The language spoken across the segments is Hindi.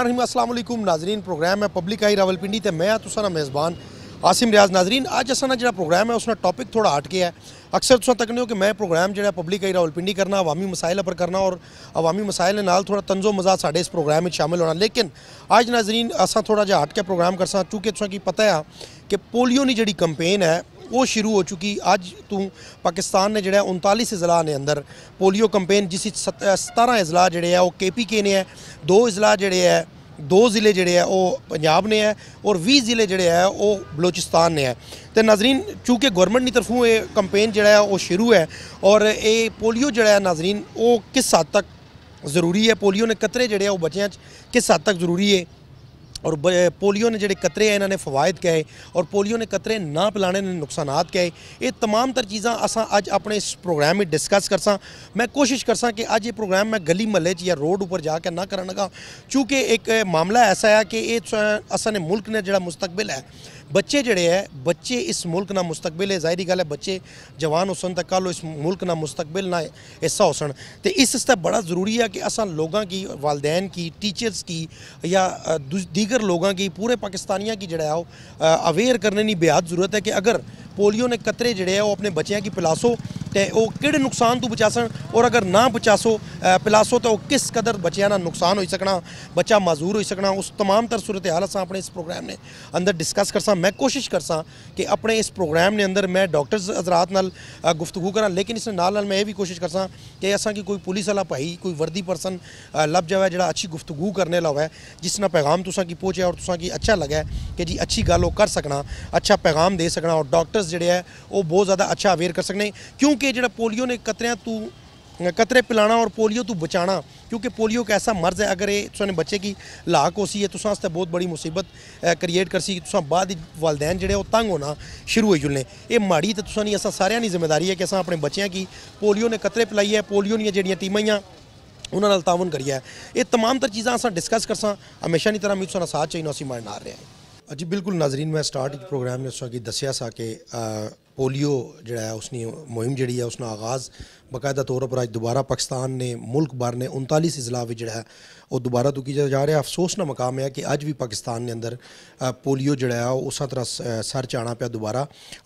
असलम नाजरीन प्रोग्राम है पब्लिक आई रावलपिंडी तो मैं तुसा मेज़बान आसिम रियाज नाजरीन अज असा जो प्रोग्राम है उसका टॉपिक थोड़ा हट गया है अक्सर तुम तकने हो कि मैं प्रोग्राम जो पब्लिक आई रावलपिंडी करना अवामी मसाइल पर करना और अवामी मसाइल नाल थोड़ा तंजो मजा साढ़े इस प्रोग्राम में शामिल होना लेकिन अज नाजरीन असा थोड़ा जहा हट के प्रोग्राम कर सूँकि तुम्हें पता है कि पोलियो की जी कंपेन है वो शुरू हो चुकी अज तू पाकिस्तान ने जोड़ा उनतालीस अजला ने अंदर पोलियो कंपेन जिस सतारह अजला जोड़े है वह के पी के ने है दो अजला जोड़े है दो ज़िले जोड़े है वो पंजाब ने है और भी ज़िले जोड़े है वो बलोचिस्तान ने है तो नाजरीन चूंकि गौरमेंट की तरफों कंपेन जोड़ा है वो शुरू है और ये पोलियो जोड़ा है नाजरीन वो किस हद तक ज़रूरी है पोलियो ने कतरे जोड़े ਆ ਉਹ ਬੱਚਿਆਂ 'ਚ ਕਿਸ ਹੱਦ ਤੱਕ ਔਰ ਪੋਲੀਓ ਨੇ ਜਿਹੜੇ ਕਤਰੇ ਆ ਇਹਨਾਂ ਨੇ ਫਵਾਇਦ ਕਹੇ ਔਰ ਪੋਲੀਓ ਨੇ ਕਤਰੇ ਨਾ ਪਿਲਾਣੇ ਨੇ ਨੁਕਸਾਨਾਤ ਕਹੇ ਇਹ तमाम ਤਰ ਚੀਜ਼ਾਂ ਅਸਾਂ ਅੱਜ ਆਪਣੇ ਇਸ ਪ੍ਰੋਗਰਾਮ ਵਿੱਚ ਡਿਸਕਸ ਕਰਸਾਂ ਮੈਂ ਕੋਸ਼ਿਸ਼ ਕਰਸਾਂ ਕਿ ਅੱਜ ਇਹ ਪ੍ਰੋਗਰਾਮ ਮੈਂ ਗਲੀ ਮੱਲੇ 'ਚ ਜਾਂ ਰੋਡ ਉੱਪਰ ਜਾ ਕੇ ਨਾ ਕਰਨ ਲਗਾ ਕਿਉਂਕਿ ਇੱਕ ਮਾਮਲਾ ਐਸਾ ਹੈ ਕਿ ਇਹ ਅਸਾਂ ਨੇ ਮੁਲਕ ਨੇ ਜਿਹੜਾ ਮੁਸਤਕਬਲ ਹੈ बच्चे जड़े है बच्चे इस मुल्क ना मुस्तकबिल है जाहिर गल है बच्चे जवान होसन तक कल इस मुल्क ना मुस्तकबिल ना हिस्सा होसन तो इस बड़ा जरूरी है कि असा लोगों की वालदेन की टीचर्स की या दीगर लोगों की पूरे पाकिस्तानिया की जड़ा है अवेयर करने की बेहद जरूरत है कि अगर पोलियो ने कतरे जड़े है वह अपने बच्चों की पिलासो तो वह किड़े नुकसान तो बचासन और अगर ना बचासो पिलासो तो किस कदर बच्चों का नुकसान हो सकना बच्चा माजूर हो सकना उस तमाम तर सूरत हाल अस अपने इस प्रोग्राम ने अंदर डिस्कस कर सा ਮੈਂ ਕੋਸ਼ਿਸ਼ ਕਰਸਾਂ ਕਿ ਆਪਣੇ ਇਸ ਪ੍ਰੋਗਰਾਮ ਦੇ ਅੰਦਰ ਮੈਂ ਡਾਕਟਰਸ ਹਜ਼ਰਤ ਨਾਲ ਗੁਫ਼ਤਗੂ ਕਰਾਂ ਲੇਕਿਨ ਇਸ ਨਾਲ ਨਾਲ ਮੈਂ ਇਹ ਵੀ ਕੋਸ਼ਿਸ਼ ਕਰਸਾਂ ਕਿ ਅਸਾਂ ਕਿ ਕੋਈ ਪੁਲਿਸ ਵਾਲਾ ਭਾਈ ਕੋਈ ਵਰਦੀ ਪਰਸਨ ਲੱਭ ਜਾਵੇ ਜਿਹੜਾ ਅੱਛੀ ਗੁਫ਼ਤਗੂ ਕਰਨੇ ਲਾਵੇ ਜਿਸ ਨਾਲ ਪੈਗਾਮ ਤੁਸਾਂ ਕੀ ਪਹੁੰਚੇ ਔਰ ਤੁਸਾਂ ਕੀ ਅੱਛਾ ਲੱਗੇ ਕਿ ਜੀ ਅੱਛੀ ਗੱਲ ਉਹ ਕਰ ਸਕਣਾ ਅੱਛਾ ਪੈਗਾਮ ਦੇ ਸਕਣਾ ਔਰ ਡਾਕਟਰਸ ਜਿਹੜੇ ਆ ਉਹ ਬਹੁਤ ਜ਼ਿਆਦਾ ਅੱਛਾ ਅਵੇਅਰ ਕਰ ਸਕਣੇ ਕਿਉਂਕਿ ਜਿਹੜਾ ਪੋਲੀਓ ਨੇ ਕਤਰਿਆਂ ਤੋਂ कतरे पिलाना और पोलियो तू बचाना क्योंकि पोलियो का ऐसा मर्ज है अगर ये तुसें बच्चे की लाक हो सी है तुसा आस्तै बहुत बड़ी मुसीबत क्रिएट करसी तुसा बाद वालदेन जेह्ड़े ओह् तंग होना शुरू हो जुलने एह् माड़ी तो तुसा नी असां सारेआं जिम्मेदारी है कि असां अपने बच्चेआं की पोलियो ने कतरे पिलाई है पोलियो दियां जेह्ड़ियां टीमां हियां उन्होंने तावन करिए ये तमाम तर चीज़ा असं डिस्कस कर समेशा की तरह मैं तुसा साथ चाहिए असी मारना आ रहे हैं जी बिल्कुल नाजरीन मैं स्टार्ट प्रोग्राम में तुसा दसिया सा कि पोलियो जड़ा उसनी मुहिम जी उसका आगाज़ बकायदा तौर पर अच्छ दोबारा पाकिस्तान ने मुल्क भर ने उनतालीस इजला जड़ा ਉਹ ਦੁਬਾਰਾ ਤੋਂ ਕੀਤਾ ਜਾ ਰਿਹਾ ਅਫਸੋਸਨਾ ਮਕਾਮ ਹੈ ਕਿ ਅੱਜ ਵੀ ਪਾਕਿਸਤਾਨ ਦੇ ਅੰਦਰ ਪੋਲੀਓ ਜਿਹੜਾ उस तरह सर चाणा पाया दोबारा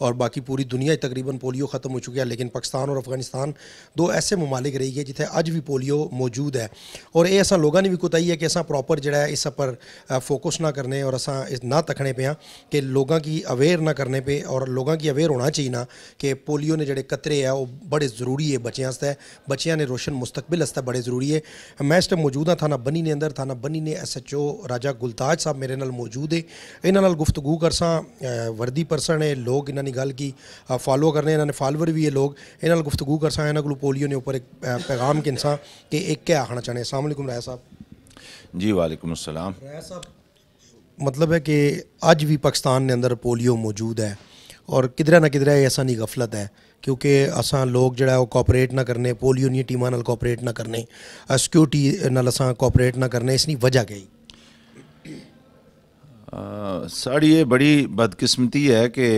और बाकी पूरी दुनिया तकरीबन पोलियो खत्म हो चुका है लेकिन पाकिस्तान और अफगानिस्तान दो ऐसे ममालिक रही है जिथे अज भी पोलियो मौजूद है और यह असा लोगों ने भी कोताही है कि असा प्रॉपर जो है इस पर फोकस ना करने और असा ना तखने पे हाँ कि लोगों की अवेयर ना करने पे और लोगों की अवेयर होना चाहिए ना कि पोलियो ने जोड़े कतरे है वह बड़े जरूरी है बच्चों बच्चों ने रोशन मुस्तबिल बड़े जरूरी है मैं इस टाइम मौजूद हाँ थाना बनी ने अंदर थाना बनी ने एस एच ओ राजा गुलताज साहब मेरे नाल मौजूद है इन्हों गुफ्तगू कर सर्दी परसन है लोग इन्होंने गल की फॉलो कर करने इन्होंने फॉलोअर भी है लोग इन गुफ्तगू कर सर को पोलियो ने उपर एक पैगाम किनसा कि एक क्या आखना चाहे सामकुम राय साहब जी वालेकुम असलम राय साहब मतलब है कि अज भी पाकिस्तान ने अंदर पोलियो मौजूद है और किधर ना किधर यह असानी गफलत है क्योंकि असा लोग जो कॉपरेट ना करने पोलियो नाल कॉपरेट ना करने सिक्योरिटी असा कॉपरेट ना करने इस वजह गई सड़ ये बड़ी बदकिस्मती है कि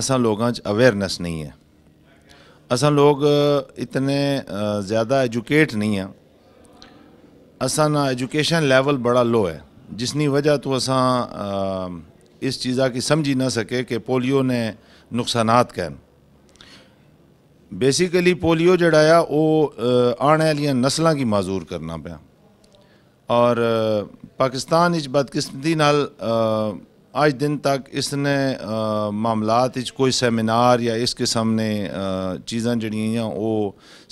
असा लोगों अवेयरनेस नहीं है असा लोग इतने ज़्यादा एजुकेट नहीं है असा ना एजुकेशन लेवल बड़ा लो है जिसनी वजह तो असा इस चीज़ा की समझी ना सके कि पोलियो ने नुकसान कैन बेसिकली पोलियो जड़ा वो आने वाली नस्लों की माजूर करना पे और पाकिस्तान इस बदकिस्मती नाल आज दिन तक इसने मामलात इस कोई सैमीनार या इस किस्म ने चीज़ा जड़िया वो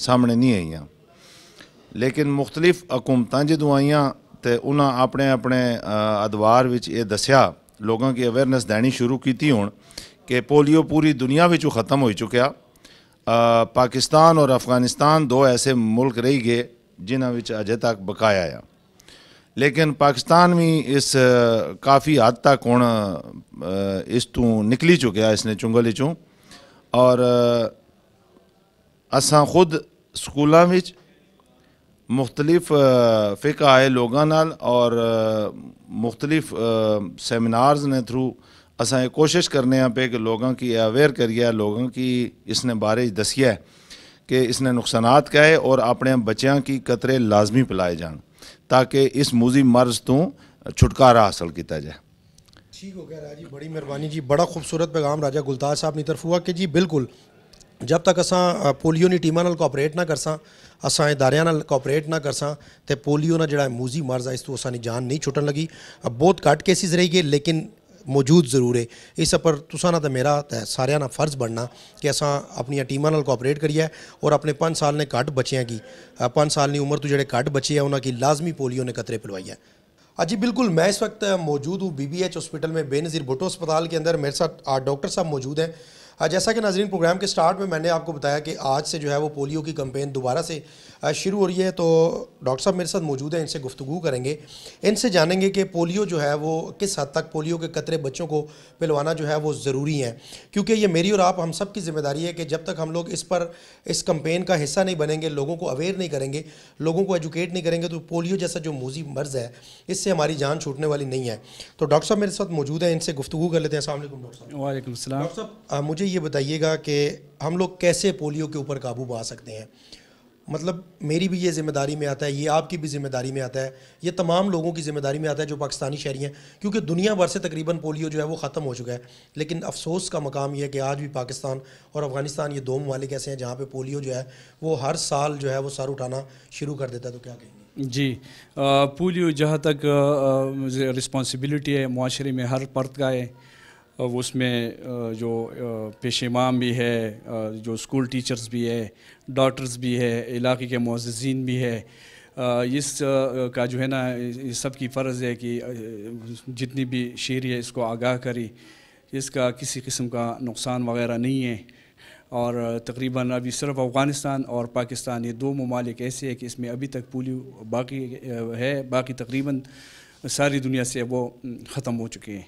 सामने नहीं आईया लेकिन मुख्तलिफ हकूमत जो आईया तो उन्होंने अपने अपने अदवार ये दसिया लोगों की अवेयरनैस देनी शुरू की हूँ कि पोलियो पूरी दुनिया में ख़त्म हो चुकया पाकिस्तान और अफगानिस्तान दो ऐसे मुल्क रही गए जिन्होंने अजे तक बकाया आ लेकिन पाकिस्तान भी इस काफ़ी हद तक हूँ इस तू निकली चुकया इसने चुंगल चू और असा खुद स्कूलों में मुख्तलिफ फिक आए लोगों और मुख्तलिफ सेमिनार्स ने थ्रू अस कोशिश करने पे कि लोगों की अवेयर करिए लोगों की इसने बारे दसिए कि इसने नुकसान कहे और अपने बच्चों की कतरे लाजमी पिलाए जा ताकि इस मूजी मर्ज तो छुटकारा हासिल किया जाए ठीक हो गया जी बड़ी मेहरबानी जी बड़ा खूबसूरत पैगाम राजा गुलताज साहब की तरफ हुआ कि जी बिल्कुल जब तक अस पोलियो की टीम कोपरेट ना करसा अस इदारा कोपरेट ना कर सोलियो पोलियो ना जो मूजी मर्ज है इस तू असानी जान नहीं छुट्टन लगी बहुत घट केसिज रही गए लेकिन मौजूद जरूर है इस पर ना तो मेरा सारे ना फर्ज बनना कि अस अपन टीमों कोपरेट करिए और अपने पांच साल ने घट बच्चों की पांच साल की उम्र तू जो घट बचे है उन्होंने की लाजमी पोलियो ने कतरे पिलवाई है अजी बिल्कुल मैं इस वक्त मौजूद हूँ बी बी एच हॉस्पिटल में बेनज़ीर भुट्टो अस्पताल के अंदर मेरे साथ डॉक्टर साहब मौजूद हैं जैसा कि नाजरीन प्रोग्राम के स्टार्ट में मैंने आपको बताया कि आज से जो है वो पोलियो की कम्पेन दोबारा से शुरू हो रही है तो डॉक्टर साहब मेरे साथ मौजूद हैं इनसे गुफ्तु करेंगे इनसे जानेंगे कि पोलियो जो है वो किस हद तक पोलियो के कतरे बच्चों को पिलवाना जो है वो ज़रूरी है क्योंकि ये मेरी और आप हम सब की जिम्मेदारी है कि जब तक हम लोग इस पर इस कंपेन का हिस्सा नहीं बनेंगे लोगों को अवेयर नहीं करेंगे लोगों को एजुकेट नहीं करेंगे तो पोलियो जैसा जो मोजी मर्ज़ है इससे हमारी जान छूटने वाली नहीं है तो डॉक्टर साहब मेरे साथ मौजूद हैं इनसे गुफ्तु कर लेते हैं असल डॉक्टर साहब मुझे मुझे ये बताइएगा कि हम लोग कैसे पोलियो के ऊपर काबू पा सकते हैं मतलब मेरी भी ये जिम्मेदारी में आता है ये आपकी भी जिम्मेदारी में आता है ये तमाम लोगों की जिम्मेदारी में आता है जो पाकिस्तानी शहरी हैं क्योंकि दुनिया भर से तकरीबन पोलियो जो है वो ख़त्म हो चुका है लेकिन अफसोस का मकाम यह है कि आज भी पाकिस्तान और अफगानिस्तान ये दो ममालिक ऐसे हैं जहाँ पर पोलियो जो है वो हर साल जो है वो सर उठाना शुरू कर देता है तो क्या कहेंगे जी पोलियो जहाँ तक रिस्पॉन्सिबिलिटी है माशरे में हर परत का है उसमें जो पेशेमाम भी है जो स्कूल टीचर्स भी है डॉक्टर्स भी है इलाके के मुआजीन भी है इस का जो है ना इस सब की फ़र्ज़ है कि जितनी भी शेरी है इसको आगाह करी इसका किसी किस्म का नुकसान वगैरह नहीं है और तकरीबन अभी सिर्फ अफ़गानिस्तान और पाकिस्तान ये दो ममालिक ऐसे हैं कि इसमें अभी तक पोलियो बाकी है बाकी तकरीबन सारी दुनिया से वो ख़त्म हो चुके हैं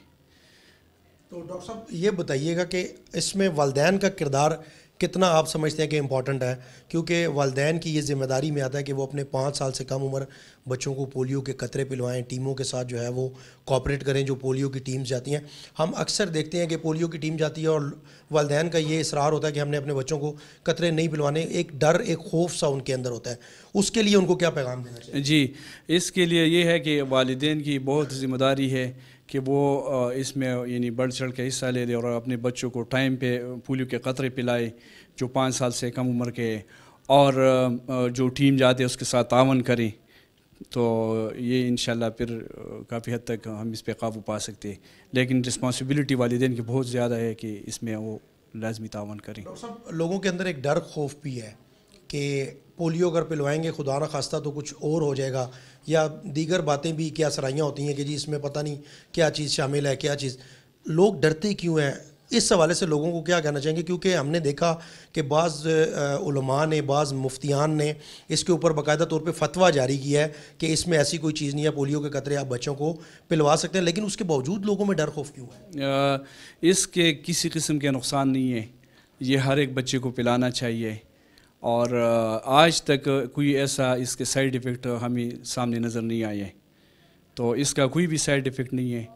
तो डॉक्टर साहब ये बताइएगा कि इसमें वालदेन का किरदार कितना आप समझते हैं कि इम्पॉर्टेंट है क्योंकि वालदेन की ये जिम्मेदारी में आता है कि वो अपने पाँच साल से कम उम्र बच्चों को पोलियो के कतरे पिलवाएं टीमों के साथ जो है वो कॉपरेट करें जो पोलियो की टीम्स जाती हैं हम अक्सर देखते हैं कि पोलियो की टीम जाती है और वालदेन का ये इसरार होता है कि हमने अपने बच्चों को कतरे नहीं पिलवाने एक डर एक खौफ सा उनके अंदर होता है उसके लिए उनको क्या पैगाम देना चाहिए जी इसके लिए ये है कि वालदेन की बहुत जिम्मेदारी है कि वो इसमें यानी बढ़ चढ़ के हिस्सा ले दे और अपने बच्चों को टाइम पे पोलियो के कतरे पिलाए जो पाँच साल से कम उम्र के और जो टीम जाते हैं उसके साथ तावन करें तो ये इन फिर काफ़ी हद तक हम इस पर काबू पा सकते हैं लेकिन रिस्पॉन्सिबिलिटी दिन की बहुत ज़्यादा है कि इसमें वो लाजमी तावन करें सब लोगों के अंदर एक डर खौफ भी है कि पोलियो अगर पिलवाएंगे खुदा न खास्ता तो कुछ और हो जाएगा या दीगर बातें भी क्या सराइयाँ होती हैं कि जी इसमें पता नहीं क्या चीज़ शामिल है क्या चीज़ लोग डरते क्यों हैं इस हवाले से लोगों को क्या कहना चाहेंगे क्योंकि हमने देखा कि बाज़ ने बाज़ मुफ्तियान ने इसके ऊपर बाकायदा तौर पे फतवा जारी किया है कि इसमें ऐसी कोई चीज़ नहीं है पोलियो के कतरे आप बच्चों को पिलवा सकते हैं लेकिन उसके बावजूद लोगों में डर खौफ क्यों है इसके किसी किस्म के नुकसान नहीं है ये हर एक बच्चे को पिलाना चाहिए और आज तक कोई ऐसा इसके साइड इफ़ेक्ट हमें सामने नज़र नहीं आए हैं तो इसका कोई भी साइड इफ़ेक्ट नहीं है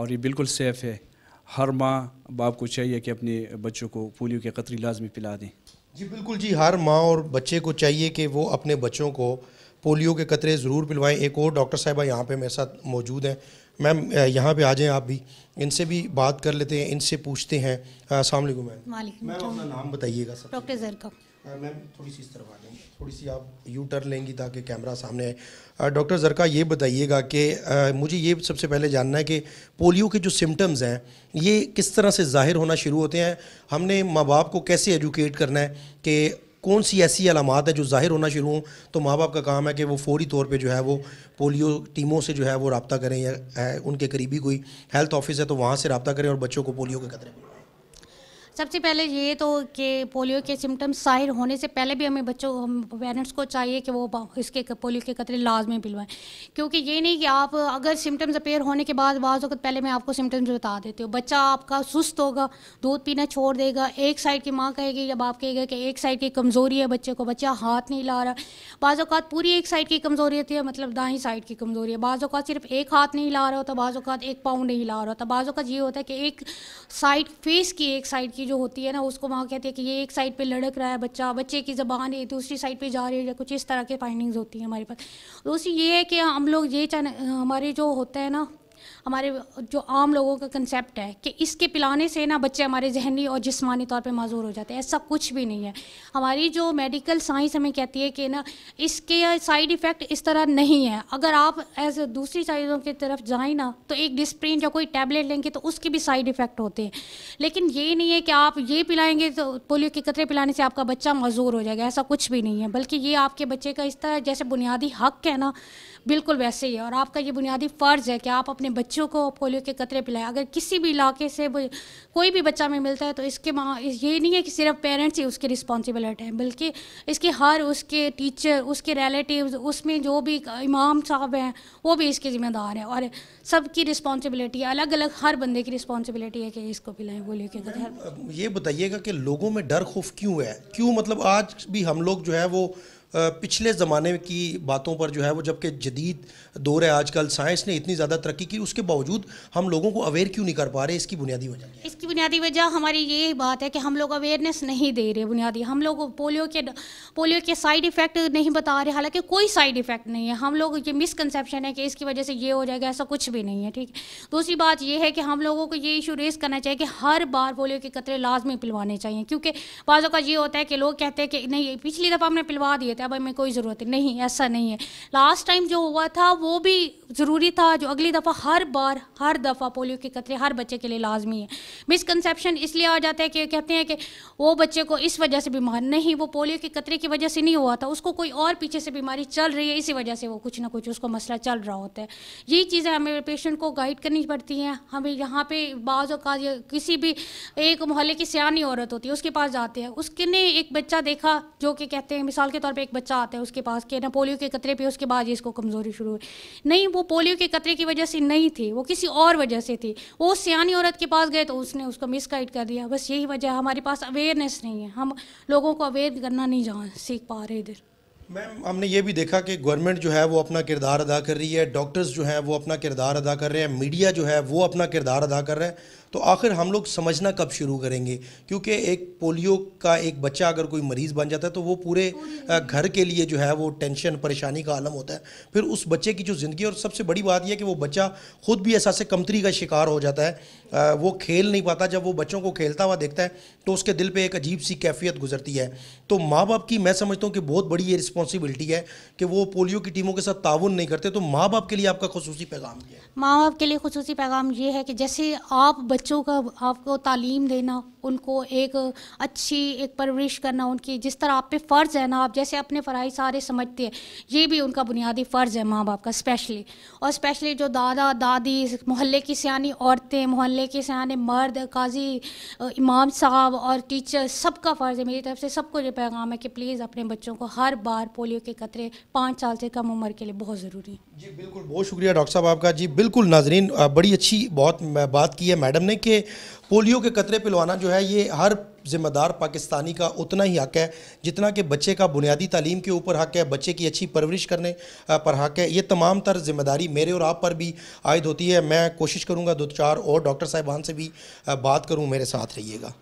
और ये बिल्कुल सेफ़ है हर माँ बाप को चाहिए कि अपने बच्चों को पोलियो के कतरी लाजमी पिला दें जी बिल्कुल जी हर माँ और बच्चे को चाहिए कि वो अपने बच्चों को पोलियो के कतरे ज़रूर पिलवाएं एक और डॉक्टर साहबा यहाँ पे मेरे साथ मौजूद हैं मैम यहाँ पे आ जाएं आप भी इनसे भी बात कर लेते हैं इनसे पूछते हैं असल मैम अपना नाम बताइएगा सर डॉक्टर मैम थोड़ी सी इस तरफ आ जाएंगे थोड़ी सी आप यू टर्न लेंगी ताकि कैमरा सामने आए डॉक्टर ज़रका ये बताइएगा कि मुझे ये सबसे पहले जानना है कि पोलियो के जो सिम्टम्स हैं ये किस तरह से ज़ाहिर होना शुरू होते हैं हमने माँ बाप को कैसे एजुकेट करना है कि कौन सी ऐसी अलामत है जो ज़ाहिर होना शुरू हों तो माँ बाप का काम है कि वो फौरी तौर पे जो है वो पोलियो टीमों से जो है वो रबता करें या उनके करीबी कोई हेल्थ ऑफिस है तो वहाँ से रबता करें और बच्चों को पोलियो के खतरे में सबसे पहले ये तो कि पोलियो के सिम्टम्स साहिर होने से पहले भी हमें बच्चों पेरेंट्स को चाहिए कि वो इसके पोलियो के कतरे लाजमी पिलवाएं क्योंकि ये नहीं कि आप अगर सिम्टम्स अपेयर होने के बाद बाज़ वक्त पहले मैं आपको सिम्टम्स बता देती हूँ बच्चा आपका सुस्त होगा दूध पीना छोड़ देगा एक साइड की माँ कहेगी या बाप कहेगा कि एक साइड की कमज़ोरी है बच्चे को बच्चा हाथ नहीं ला रहा बाज़ अवत पूरी एक साइड की कमज़ोरी होती है मतलब दाही साइड की कमज़ोरी है बाज़ अवत सिर्फ एक हाथ नहीं ला रहा होता बाज़ात एक पाउंड नहीं ला रहा होता बाज़ात ये होता है कि एक साइड फेस की एक साइड की लड़की जो होती है ना उसको माँ कहती है कि ये एक साइड पे लड़क रहा है बच्चा बच्चे की ज़बान है दूसरी साइड पे जा रही है या कुछ इस तरह के फाइंडिंग्स होती हैं हमारे पास दूसरी तो ये है कि हम लोग ये हमारे जो होते हैं ना हमारे जो आम लोगों का कंसेप्ट है कि इसके पिलाने से ना बच्चे हमारे जहनी और जिसमानी तौर पे माजूर हो जाते हैं ऐसा कुछ भी नहीं है हमारी जो मेडिकल साइंस हमें कहती है कि ना इसके साइड इफ़ेक्ट इस तरह नहीं है अगर आप एज दूसरी चीज़ों की तरफ जाएँ ना तो एक डिस्प्रिन या कोई टैबलेट लेंगे तो उसके भी साइड इफ़ेक्ट होते हैं लेकिन ये नहीं है कि आप ये पिलाएंगे तो पोलियो के कतरे पिलाने से आपका बच्चा मजूर हो जाएगा ऐसा कुछ भी नहीं है बल्कि ये आपके बच्चे का इस तरह जैसे बुनियादी हक है ना बिल्कुल वैसे ही है और आपका ये बुनियादी फ़र्ज़ है कि आप अपने बच्चों को पोलियो के कतरे पिलाएं अगर किसी भी इलाके से कोई भी बच्चा में मिलता है तो इसके माँ ये नहीं है कि सिर्फ पेरेंट्स ही उसके रिस्पॉन्सिबिलिटी है बल्कि इसके हर उसके टीचर उसके रिलेटिव उसमें जो भी इमाम साहब हैं वो भी इसके ज़िम्मेदार हैं और सबकी रिस्पॉन्सिबिलिटी अलग अलग हर बंदे की रिस्पॉन्सिबिलिटी है कि इसको पिलाएं पोलियो के कतरे ये बताइएगा कि लोगों में डर खुफ क्यों है क्यों मतलब आज भी हम लोग जो है वो पिछले ज़माने की बातों पर जो है वो जबकि जदीद दौर है आजकल साइंस ने इतनी ज़्यादा तरक्की की उसके बावजूद हम लोगों को अवेयर क्यों नहीं कर पा रहे इसकी बुनियादी वजह बुनियादी वजह हमारी ये बात है कि हम लोग अवेयरनेस नहीं दे रहे बुनियादी हम लोग पोलियो के पोलियो के साइड इफ़ेक्ट नहीं बता रहे हालांकि कोई साइड इफ़ेक्ट नहीं है हम लोग ये मिसकनसेप्शन है कि इसकी वजह से ये हो जाएगा ऐसा कुछ भी नहीं है ठीक है दूसरी बात यह है कि हम लोगों को ये इशू रेस करना चाहिए कि हर बार पोलियो के कतरे लाजमी पिलवाने चाहिए क्योंकि बाज़ों का ये होता है कि लोग कहते हैं कि नहीं पिछली दफ़ा हमने पिलवा दिए थे अब हमें कोई ज़रूरत नहीं ऐसा नहीं है लास्ट टाइम जो हुआ था वो भी ज़रूरी था जो अगली दफ़ा हर बार हर दफ़ा पोलियो के कतरे हर बच्चे के लिए लाजमी है मिस मिसकनसेप्शन इसलिए आ जाता है कि कहते हैं कि वो बच्चे को इस वजह से बीमार नहीं वो पोलियो के कतरे की वजह से नहीं हुआ था उसको कोई और पीछे से बीमारी चल रही है इसी वजह से वो कुछ ना कुछ उसको मसला चल रहा होता है यही चीज़ें हमें पेशेंट को गाइड करनी पड़ती हैं हमें यहाँ पे बाज़ किसी भी एक मोहल्ले की सियानी औरत होती है उसके पास जाते हैं उसके ने एक बच्चा देखा जो कि कहते हैं मिसाल के तौर पर एक बच्चा आता है उसके पास कि ना पोलियो के कतरे पे उसके बाद इसको कमज़ोरी शुरू हुई नहीं वो पोलियो के कतरे की वजह से नहीं थी वो किसी और वजह से थी वो उस सियानी औरत के पास गए तो उसने ने उसको गाइड कर दिया बस यही वजह है हमारे पास अवेयरनेस नहीं है हम लोगों को अवेयर करना नहीं जान सीख पा रहे इधर मैम हमने ये भी देखा कि गवर्नमेंट जो है वो अपना किरदार अदा कर रही है डॉक्टर्स जो हैं वो अपना किरदार अदा कर रहे हैं मीडिया जो है वो अपना किरदार अदा कर रहा है तो आखिर हम लोग समझना कब शुरू करेंगे क्योंकि एक पोलियो का एक बच्चा अगर कोई मरीज़ बन जाता है तो वो पूरे घर के लिए जो है वो टेंशन परेशानी का आलम होता है फिर उस बच्चे की जो ज़िंदगी और सबसे बड़ी बात यह कि वो बच्चा ख़ुद भी ऐसा से कमतरी का शिकार हो जाता है वो खेल नहीं पाता जब वो बच्चों को खेलता हुआ देखता है तो उसके दिल पर एक अजीब सी कैफियत गुजरती है तो माँ बाप की मैं समझता हूँ कि बहुत बड़ी ये रिस्पॉन्सिबिलिटी है कि वो पोलियो की टीमों के साथ ताउन नहीं करते तो माँ बाप के लिए आपका खसूसी पैगाम माँ बाप के लिए खसूसी पैगाम ये है कि जैसे आप बच्चे बच्चों का आपको तालीम देना उनको एक अच्छी एक परवरिश करना उनकी जिस तरह आप पे फ़र्ज़ है ना आप जैसे अपने फ़राइज सारे समझते हैं ये भी उनका बुनियादी फ़र्ज़ है माँ बाप का स्पेशली और स्पेशली जो दादा दादी मोहल्ले की सियानी औरतें मोहल्ले के सियाने मर्द काजी इमाम साहब और टीचर सबका फ़र्ज़ है मेरी तरफ से सबको ये पैगाम है कि प्लीज़ अपने बच्चों को हर बार पोलियो के कतरे पाँच साल से कम उम्र के लिए बहुत ज़रूरी है जी बिल्कुल बहुत शुक्रिया डॉक्टर साहब आपका जी बिल्कुल नाजरीन बड़ी अच्छी बहुत बात की है मैडम ने यानी कि पोलियो के कतरे पिलवाना जो है ये हर ज़िम्मेदार पाकिस्तानी का उतना ही हक है जितना कि बच्चे का बुनियादी तालीम के ऊपर हक है बच्चे की अच्छी परवरिश करने पर हक है ये तमाम तर ज़िम्मेदारी मेरे और आप पर भी आयद होती है मैं कोशिश करूँगा दो चार और डॉक्टर साहबान से भी बात करूँ मेरे साथ रहिएगा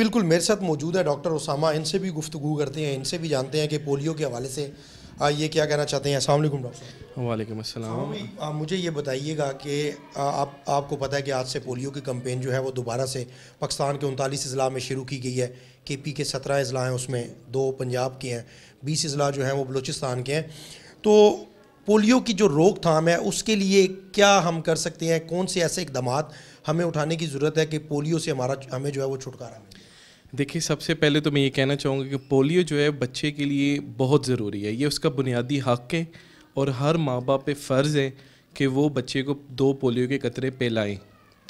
बिल्कुल मेरे साथ मौजूद है डॉक्टर उसामा इनसे भी गुफ्तु करते हैं इनसे भी जानते हैं कि पोलियो के हवाले से आ, ये क्या कहना चाहते हैं असल डॉक्टर वालेकुम अस्सलाम मुझे ये बताइएगा कि आप आपको पता है कि आज से पोलियो की कंपेन जो है वो दोबारा से पाकिस्तान के उनतालीस अजला में शुरू की गई है के पी के सत्रह अजला हैं उसमें दो पंजाब के हैं बीस अजला जो हैं वो बलूचिस्तान के हैं तो पोलियो की जो रोकथाम है उसके लिए क्या हम कर सकते हैं कौन से ऐसे इकदाम हमें उठाने की ज़रूरत है कि पोलियो से हमारा हमें जो है वो छुटकारा मिले देखिए सबसे पहले तो मैं ये कहना चाहूँगा कि पोलियो जो है बच्चे के लिए बहुत ज़रूरी है ये उसका बुनियादी हक है और हर माँ बाप पे फ़र्ज़ है कि वो बच्चे को दो पोलियो के कतरे पिलाएं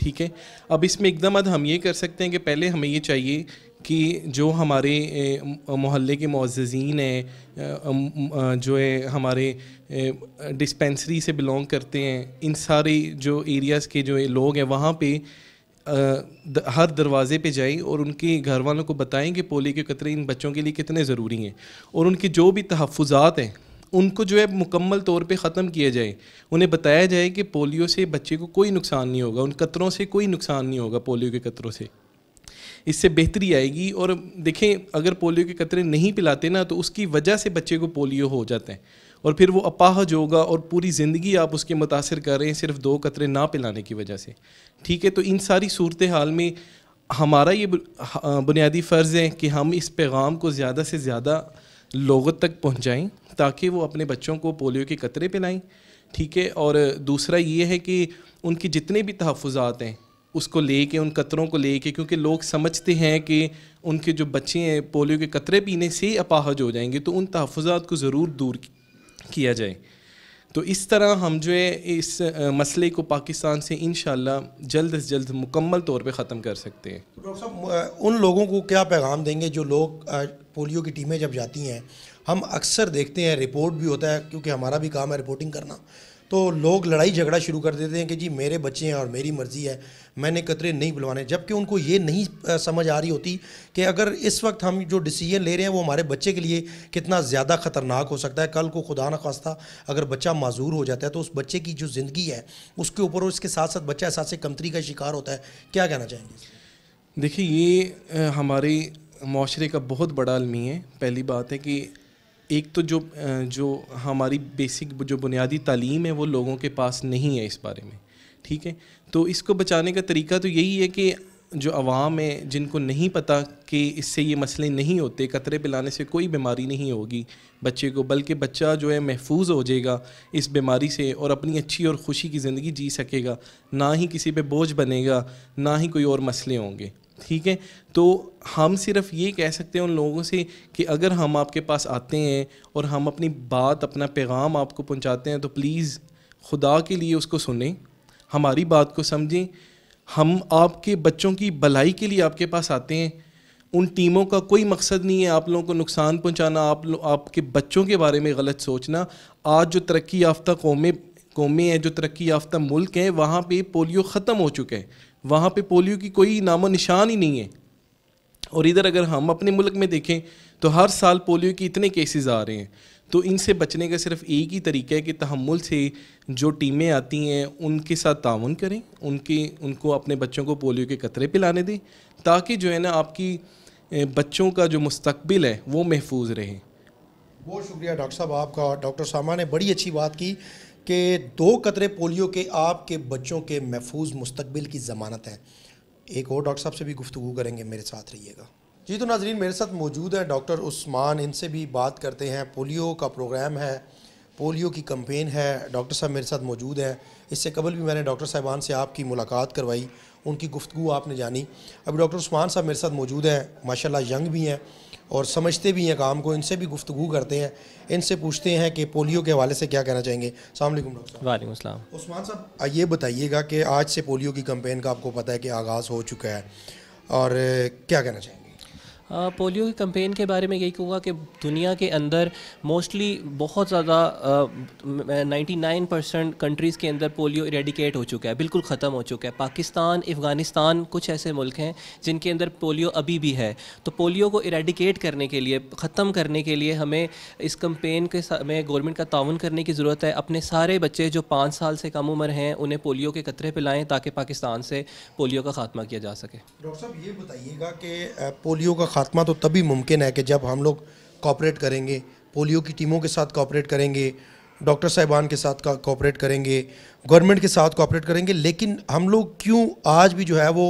ठीक है अब इसमें एकदम अद हम ये कर सकते हैं कि पहले हमें ये चाहिए कि जो हमारे मोहल्ले के मोजीन हैं जो है हमारे डिस्पेंसरी से बिलोंग करते हैं इन सारे जो एरियाज़ के जो लोग हैं वहाँ पर हर दरवाज़े पे जाएं और उनके घर वालों को बताएं कि पोलियो के कतरे इन बच्चों के लिए कितने ज़रूरी हैं और उनके जो भी तहफ़ात हैं उनको जो है मुकम्मल तौर पे ख़त्म किया जाए उन्हें बताया जाए कि पोलियो से बच्चे को कोई नुकसान नहीं होगा उन कतरों से कोई नुकसान नहीं होगा पोलियो के कतरों से इससे बेहतरी आएगी और देखें अगर पोलियो के कतरे नहीं पिलाते ना तो उसकी वजह से बच्चे को पोलियो हो जाता है और फिर वो अपाहज होगा और पूरी ज़िंदगी आप उसके मुतासर कर रहे हैं सिर्फ दो कतरे ना पिलाने की वजह से ठीक है तो इन सारी सूरत हाल में हमारा ये बुनियादी फ़र्ज़ है कि हम इस पैगाम को ज़्यादा से ज़्यादा लोगों तक पहुँचाएँ ताकि वो अपने बच्चों को पोलियो के कतरे पिलाएँ ठीक है और दूसरा ये है कि उनके जितने भी तहफ़ात हैं उसको ले के उन कतरों को ले कर क्योंकि लोग समझते हैं कि उनके जो बच्चे हैं पोलियो के कतरे पीने से अपाहज हो जाएंगे तो उन तहफ़ात को ज़रूर दूर किया जाए तो इस तरह हम जो है इस मसले को पाकिस्तान से इन जल्द अज जल्द मुकम्मल तौर पे ख़त्म कर सकते हैं डॉक्टर साहब उन लोगों को क्या पैगाम देंगे जो लोग पोलियो की टीमें जब जाती हैं हम अक्सर देखते हैं रिपोर्ट भी होता है क्योंकि हमारा भी काम है रिपोर्टिंग करना तो लोग लड़ाई झगड़ा शुरू कर देते हैं कि जी मेरे बच्चे हैं और मेरी मर्ज़ी है मैंने कतरे नहीं बुलवाने जबकि उनको ये नहीं समझ आ रही होती कि अगर इस वक्त हम जो डिसीजन ले रहे हैं वो हमारे बच्चे के लिए कितना ज़्यादा ख़तरनाक हो सकता है कल को खुदा न खास्ता अगर बच्चा माजूर हो जाता है तो उस बच्चे की जो ज़िंदगी है उसके ऊपर इसके साथ साथ बच्चा एहसास कमतरी का शिकार होता है क्या कहना चाहेंगे देखिए ये हमारे माशरे का बहुत बड़ा आलमी है पहली बात है कि एक तो जो जो हमारी बेसिक जो बुनियादी तालीम है वो लोगों के पास नहीं है इस बारे में ठीक है तो इसको बचाने का तरीका तो यही है कि जो आवाम है जिनको नहीं पता कि इससे ये मसले नहीं होते कतरे पिलाने से कोई बीमारी नहीं होगी बच्चे को बल्कि बच्चा जो है महफूज हो जाएगा इस बीमारी से और अपनी अच्छी और खुशी की ज़िंदगी जी सकेगा ना ही किसी पे बोझ बनेगा ना ही कोई और मसले होंगे ठीक है तो हम सिर्फ ये कह सकते हैं उन लोगों से कि अगर हम आपके पास आते हैं और हम अपनी बात अपना पैगाम आपको पहुंचाते हैं तो प्लीज़ खुदा के लिए उसको सुने हमारी बात को समझें हम आपके बच्चों की भलाई के लिए आपके पास आते हैं उन टीमों का कोई मकसद नहीं है आप लोगों को नुकसान पहुंचाना आप लोग आपके बच्चों के बारे में गलत सोचना आज जो तरक्की याफ्ता कौमें कौमें हैं जो तरक्की याफ्ता मुल्क हैं वहाँ पे पोलियो ख़त्म हो चुके हैं वहाँ पे पोलियो की कोई नामो निशान ही नहीं है और इधर अगर हम अपने मुल्क में देखें तो हर साल पोलियो के इतने केसेस आ रहे हैं तो इनसे बचने का सिर्फ एक ही तरीका है कि तहमुल से जो टीमें आती हैं उनके साथ ताउन करें उनके उनको अपने बच्चों को पोलियो के कतरे पिलाने दें ताकि जो है ना आपकी बच्चों का जो मुस्तबिल है वो महफूज रहे बहुत शुक्रिया डॉक्टर साहब आपका डॉक्टर सामा ने बड़ी अच्छी बात की कि दो कतरे पोलियो के आपके बच्चों के महफूज मुस्तबिल की ज़मानत हैं एक और डॉक्टर साहब से भी गुफ्तु करेंगे मेरे साथ रहिएगा जी तो नाजरीन मेरे साथ मौजूद हैं डॉक्टर उस्मान इनसे भी बात करते हैं पोलियो का प्रोग्राम है पोलियो की कम्पेन है डॉक्टर साहब मेरे साथ मौजूद हैं इससे कबल भी मैंने डॉक्टर साहबान से आपकी मुलाकात करवाई उनकी गुफ्तु आपने जानी अभी डॉक्टर उस्मान साहब मेरे साथ मौजूद हैं माशाल्लाह यंग भी हैं और समझते भी हैं काम को इनसे भी गुफ्तु करते हैं इनसे पूछते हैं कि पोलियो के हवाले से क्या कहना चाहेंगे सामकुम डॉक्टर वालेकुम उस्मान साहब ये बताइएगा कि आज से पोलियो की कंपेन का आपको पता है कि आगाज़ हो चुका है और क्या कहना चाहेंगे पोलियो के कंपेन के बारे में यही कहूँगा कि दुनिया के अंदर मोस्टली बहुत ज़्यादा नाइन्टी नाइन परसेंट कंट्रीज़ के अंदर पोलियो इरेडिकेट हो चुका है बिल्कुल ख़त्म हो चुका है पाकिस्तान अफ़गानिस्तान कुछ ऐसे मुल्क हैं जिनके अंदर पोलियो अभी भी है तो पोलियो को इरेडिकेट करने के लिए ख़त्म करने के लिए हमें इस कम्पेन के में गवर्नमेंट का ताउन करने की ज़रूरत है अपने सारे बच्चे जो पाँच साल से कम उम्र हैं उन्हें पोलियो के कतरे पिलाएँ ताकि पाकिस्तान से पोलियो का खात्मा किया जा सके डॉक्टर साहब ये बताइएगा कि पोलियो का खात्मा तो तभी मुमकिन है कि जब हम लोग कॉपरेट करेंगे पोलियो की टीमों के साथ कॉपरेट करेंगे डॉक्टर साहिबान के साथ कॉपरेट करेंगे गवर्नमेंट के साथ कॉपरेट करेंगे लेकिन हम लोग क्यों आज भी जो है वो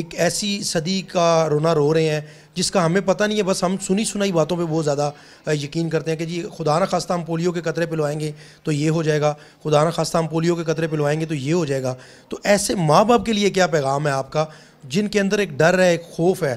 एक ऐसी सदी का रोना रो रहे हैं जिसका हमें पता नहीं है बस हम सुनी सुनाई बातों पे बहुत ज़्यादा यकीन करते हैं कि जी खुदा ना खास्ता हम पोलियो के कतरे पिलवाएंगे तो ये हो जाएगा खुदा ना खास्ता हम पोलियो के कतरे पिलवाएंगे तो ये हो जाएगा तो ऐसे माँ बाप के लिए क्या पैगाम है आपका जिनके अंदर एक डर है एक खौफ है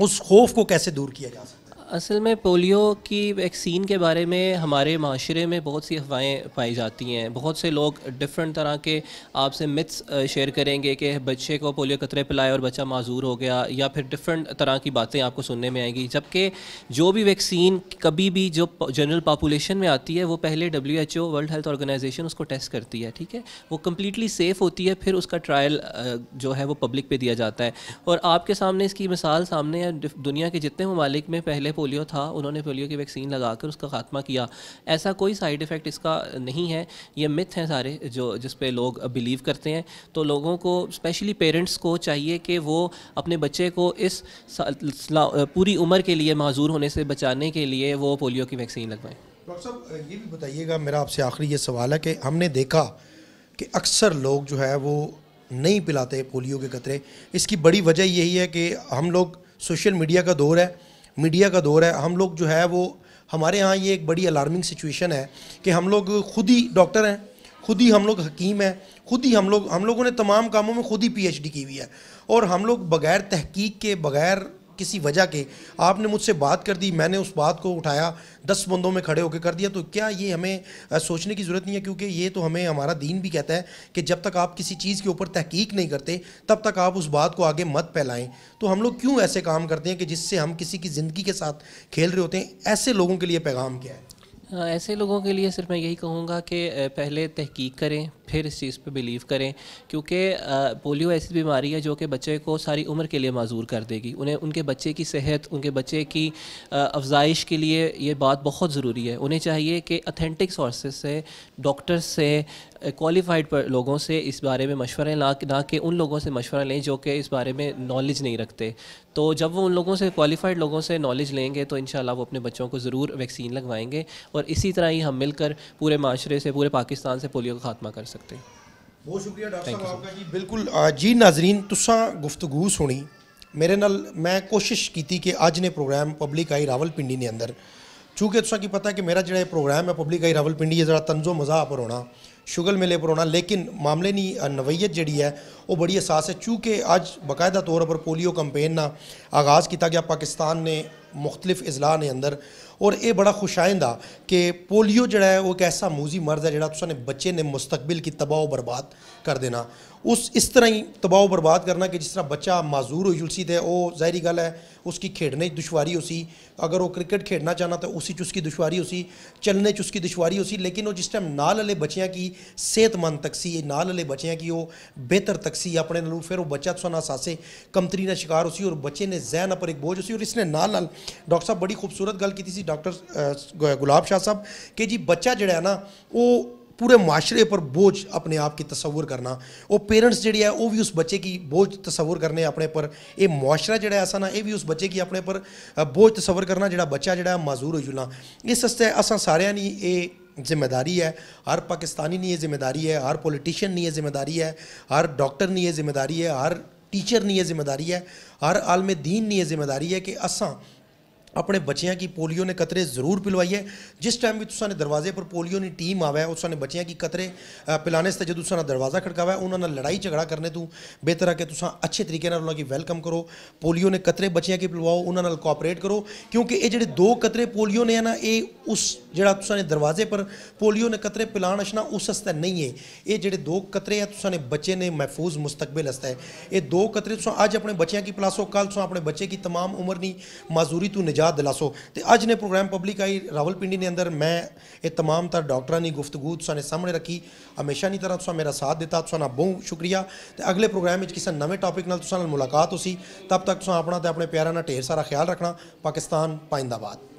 उस खौफ को कैसे दूर किया जा सकता असल में पोलियो की वैक्सीन के बारे में हमारे माशरे में बहुत सी अफवाहें पाई जाती हैं बहुत से लोग डिफरेंट तरह के आपसे मिथ्स शेयर करेंगे कि बच्चे को पोलियो कतरे पिलाए और बच्चा माजूर हो गया या फिर डिफरेंट तरह की बातें आपको सुनने में आएंगी जबकि जो भी वैक्सीन कभी भी जो जनरल पापोलेशन में आती है वो पहले W H O world health organisation उसको टेस्ट करती है ठीक है वो कम्प्लीटली सेफ़ होती है फिर उसका ट्रायल जो है वो पब्लिक पर दिया जाता है और आपके सामने इसकी मिसाल सामने है दुनिया के जितने ममालिक में पहले पोलियो था उन्होंने पोलियो की वैक्सीन लगाकर उसका खात्मा किया ऐसा कोई साइड इफ़ेक्ट इसका नहीं है ये मिथ हैं सारे जो जिस पे लोग बिलीव करते हैं तो लोगों को स्पेशली पेरेंट्स को चाहिए कि वो अपने बच्चे को इस पूरी उम्र के लिए माजूर होने से बचाने के लिए वो पोलियो की वैक्सीन लगवाएं डॉक्टर साहब ये भी बताइएगा मेरा आपसे आखिरी ये सवाल है कि हमने देखा कि अक्सर लोग जो है वो नहीं पिलाते पोलियो के कतरे इसकी बड़ी वजह यही है कि हम लोग सोशल मीडिया का दौर है मीडिया का दौर है हम लोग जो है वो हमारे यहाँ ये एक बड़ी अलार्मिंग सिचुएशन है कि हम लोग खुद ही डॉक्टर हैं खुद ही हम लोग हकीम हैं खुद ही हम लोग हम लोगों ने तमाम कामों में खुद ही पीएचडी की हुई है और हम लोग बग़ैर तहकीक के बग़ैर किसी वजह के आपने मुझसे बात कर दी मैंने उस बात को उठाया दस बंदों में खड़े होकर कर दिया तो क्या ये हमें सोचने की ज़रूरत नहीं है क्योंकि ये तो हमें हमारा दीन भी कहता है कि जब तक आप किसी चीज़ के ऊपर तहकीक नहीं करते तब तक आप उस बात को आगे मत फैलाएं तो हम लोग क्यों ऐसे काम करते हैं कि जिससे हम किसी की ज़िंदगी के साथ खेल रहे होते हैं ऐसे लोगों के लिए पैगाम क्या है ऐसे लोगों के लिए सिर्फ मैं यही कहूँगा कि पहले तहकीक करें फिर इस चीज़ पे बिलीव करें क्योंकि पोलियो ऐसी बीमारी है जो कि बच्चे को सारी उम्र के लिए माजूर कर देगी उन्हें उनके बच्चे की सेहत उनके बच्चे की अफजाइश के लिए ये बात बहुत ज़रूरी है उन्हें चाहिए कि अथेंटिक सोर्सेस से डॉक्टर से क्वालिफाइड लोगों से इस बारे में मशवरा ना ना कि उन लोगों से मशवरा लें जो कि इस बारे में नॉलेज नहीं रखते तो जब वो उन लोगों से क्वालिफाइड लोगों से नॉलेज लेंगे तो इन वो अपने बच्चों को ज़रूर वैक्सीन लगवाएंगे और इसी तरह ही हम मिलकर पूरे माशरे से पूरे पाकिस्तान से पोलियो का खात्मा कर सकते हैं बहुत शुक्रिया डॉक्टर साहब आपका जी बिल्कुल जी नाजरीन तुसा गुफ्तगु सुनी मेरे नाल मैं कोशिश की कि अज ने प्रोग्राम पब्लिक आई रावलपिंडी ने अंदर चूँकि तुसा की पता है कि मेरा जो प्रोग्राम है पब्लिक आई रावलपिंडी ये ज़रा तंजो मजा पर होना शुगल मिले पर होना लेकिन मामले की नवैयत जी है वो बड़ी एहसास है चूँकि अज बायदा तौर पर पोलियो कंपेन ना आगाज़ किया गया पाकिस्तान ने मुख्तलिफ अजला ने अंदर और ये बड़ा खुशाइंद कि पोलियो जोड़ा है वो एक ऐसा मूजी मर्ज है जो ने बच्चे ने मुस्तबिल की तबाह बर्बाद कर देना उस इस तरह ही तबाह बर्बाद करना कि जिस तरह बच्चा माजूर हो जुलसी थे वो जहरी गल है उसकी खेडने दुशारी उसी अगर वो क्रिकेट खेडना चाहना तो उसी उसकी दुशारी उसी चलने उसकी दुशारी उसी लेकिन वो जिस टाइम नाल अले बच्चों की सेहतमंद तक सी नाले बच्चों की वो बेहतर तक अपने नलू फिर वो बच्चा तो ना सासे कमतरी ना शिकार उसी और बच्चे ने जहन पर एक बोझ उसी और इसने नाल नाल डॉक्टर साहब बड़ी खूबसूरत गल की सी डॉक्टर गुलाब शाह साहब कि जी बच्चा जड़ा ना वो पूरे माशरे पर बोझ अपने आप की तस्वुर करना और पेरेंट्स जी है वो भी उस बच्चे की बोझ तस्वुर करने अपने पर यह मुआरा जोड़ा ऐसा ना भी उस बच्चे की अपने पर बोझ तस्वर करना जो बच्चा जोड़ा मजूर हो जुलना इस असा सारे ये जिम्मेदारी है हर पाकिस्तानी ने ये जिम्मेदारी है हर पॉलिटिशियन नहीं ये जिम्मेदारी है हर डॉक्टर ने ये जिम्मेदारी है हर टीचर ने ये जिम्मेदारी है हर आलम दीन नहीं ये जिम्मेदारी है कि असा ਆਪਣੇ ਬੱਚਿਆਂ ਕੀ ਪੋਲੀਓ ਨੇ ਕਤਰੇ ਜ਼ਰੂਰ ਪਿਲਵਾਈਏ ਜਿਸ ਟਾਈਮ ਵੀ ਤੁਸਾਂ ਨੇ ਦਰਵਾਜ਼ੇ ਪਰ ਪੋਲੀਓ ਦੀ ਟੀਮ ਆਵੇ ਉਸਾਂ ਨੇ ਬੱਚਿਆਂ ਕੀ ਕਤਰੇ ਪਿਲਾਣੇ ਸਤੇ ਜਦੋਂ ਤੁਸਾਂ ਦਰਵਾਜ਼ਾ ਖੜਕਾਵਾ ਉਹਨਾਂ ਨਾਲ ਲੜਾਈ ਝਗੜਾ ਕਰਨੇ ਤੋਂ ਬਿਹਤਰ ਹੈ ਕਿ ਤੁਸਾਂ ਅੱਛੇ ਤਰੀਕੇ ਨਾਲ ਉਹਨਾਂ ਕੀ ਵੈਲਕਮ ਕਰੋ ਪੋਲੀਓ ਨੇ ਕਤਰੇ ਬੱਚਿਆਂ ਕੀ ਪਿਲਵਾਓ ਉਹਨਾਂ ਨਾਲ ਕੋਆਪਰੇਟ ਕਰੋ ਕਿਉਂਕਿ ਇਹ ਜਿਹੜੇ ਦੋ ਕਤਰੇ ਪੋਲੀਓ ਨੇ ਨਾ ਇਹ ਉਸ ਜਿਹੜਾ ਤੁਸਾਂ ਨੇ ਦਰਵਾਜ਼ੇ ਪਰ ਪੋਲੀਓ ਨੇ ਕਤਰੇ ਪਿਲਾਣ ਅਸ਼ਨਾ ਉਸ ਹਸਤੇ ਨਹੀਂ ਹੈ ਇਹ ਜਿਹੜੇ ਦੋ ਕਤਰੇ ਆ ਤੁਸਾਂ ਨੇ ਬੱਚੇ ਨੇ ਮਹਿਫੂਜ਼ ਮੁਸਤਕਬਲ ਹਸਤਾ ਹੈ ਇਹ ਦੋ ਕਤਰੇ ਤੁਸਾਂ ਅੱਜ ਆਪਣੇ ਬੱਚਿਆਂ ਕੀ ਪਿਲਾਸੋ ਕੱਲ ਤੁਸਾਂ ਆਪਣੇ ਬੱਚੇ ਕੀ तमाम ਉਮਰ ਨਹੀਂ ਮਾਜ਼ੂਰੀ ਤੋਂ निजात दिलासो तो अज ने प्रोग्राम पब्लिक आई रावल पिंडी ने अंदर मैं ये तमाम तरह डॉक्टर की गुफ्तगू ने सामने रखी हमेशा नहीं तरह तो मेरा साथ दिता तुम बहुत शुक्रिया तो अगले प्रोग्राम में किसी नवे टॉपिक तुम मुलाकात हो तब तक तो अपना तो अपने प्यार ढेर सारा ख्याल रखना पाकिस्तान पाइंदाबाद